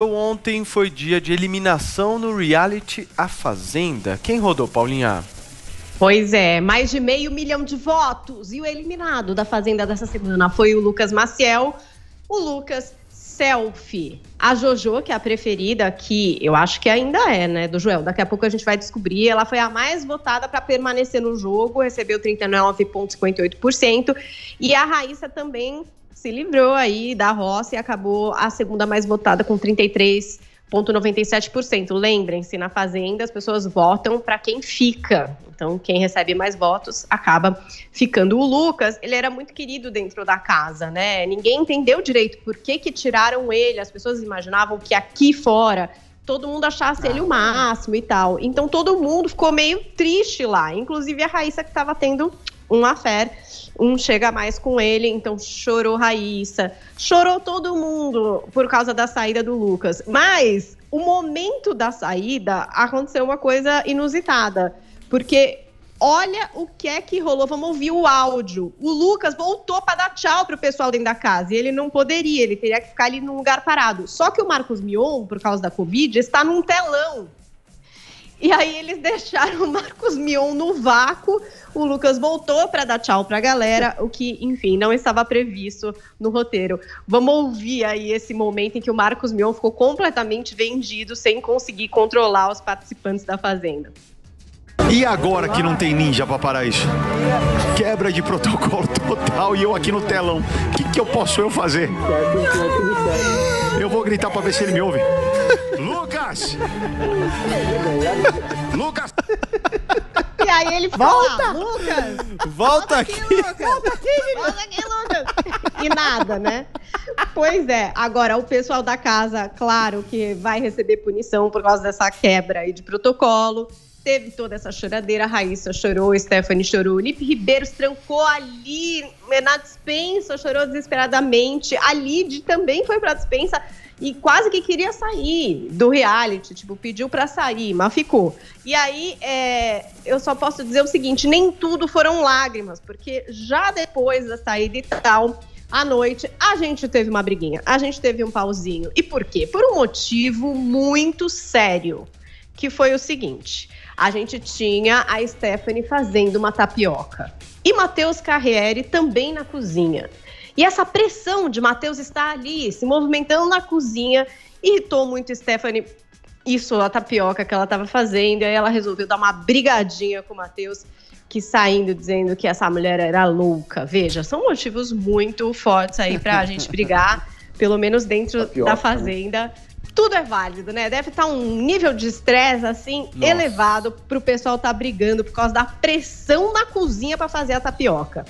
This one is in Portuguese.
Então, ontem foi dia de eliminação no reality A Fazenda. Quem rodou, Paulinha? Pois é, mais de meio milhão de votos. E o eliminado da Fazenda dessa semana foi o Lucas Maciel, o Lucas Selfie. A Jojo, que é a preferida, que eu acho que ainda é, né, do Joel. Daqui a pouco a gente vai descobrir. Ela foi a mais votada para permanecer no jogo, recebeu 39,58%. E a Raíssa também se livrou aí da roça e acabou a segunda mais votada com 33.97%. Lembrem-se, na Fazenda as pessoas votam para quem fica. Então, quem recebe mais votos acaba ficando. O Lucas, ele era muito querido dentro da casa, né? Ninguém entendeu direito por que, que tiraram ele. As pessoas imaginavam que aqui fora todo mundo achasse ele o ah. máximo e tal. Então, todo mundo ficou meio triste lá, inclusive a Raíssa que estava tendo um affair. Um chega mais com ele, então chorou Raíssa. Chorou todo mundo por causa da saída do Lucas. Mas o momento da saída aconteceu uma coisa inusitada. Porque olha o que é que rolou. Vamos ouvir o áudio. O Lucas voltou para dar tchau pro pessoal dentro da casa. E ele não poderia, ele teria que ficar ali num lugar parado. Só que o Marcos Mion, por causa da Covid, está num telão e aí eles deixaram o Marcos Mion no vácuo. O Lucas voltou para dar tchau para a galera, o que, enfim, não estava previsto no roteiro. Vamos ouvir aí esse momento em que o Marcos Mion ficou completamente vendido, sem conseguir controlar os participantes da Fazenda. E agora que não tem ninja para parar isso? Quebra de protocolo total e eu aqui no telão. O que, que eu posso eu fazer? Eu vou gritar para ver se ele me ouve. Lucas! Lucas! E aí ele fala, Volta! Lucas! Volta, aqui! Lucas! Volta aqui, Volta aqui, Lucas! E nada, né? Pois é, agora o pessoal da casa, claro que vai receber punição por causa dessa quebra aí de protocolo. Teve toda essa choradeira, a Raíssa chorou, Stephanie chorou, Lipe Ribeiro se trancou ali, Renato né, Dispensa chorou desesperadamente, a Lid também foi pra dispensa e quase que queria sair do reality, tipo, pediu para sair, mas ficou. E aí, é, eu só posso dizer o seguinte, nem tudo foram lágrimas, porque já depois da saída e tal, à noite, a gente teve uma briguinha, a gente teve um pauzinho. E por quê? Por um motivo muito sério, que foi o seguinte, a gente tinha a Stephanie fazendo uma tapioca e Matheus Carriere também na cozinha. E essa pressão de Matheus estar ali, se movimentando na cozinha, irritou muito Stephanie. Isso, a tapioca que ela estava fazendo, e aí ela resolveu dar uma brigadinha com o Matheus que saindo dizendo que essa mulher era louca. Veja, são motivos muito fortes aí para a gente brigar, pelo menos dentro Tapioca, da né? fazenda. Né? Tudo é válido, né? Deve estar tá um nível de estresse assim Nossa. elevado o pessoal tá brigando por causa da pressão na cozinha para fazer a tapioca.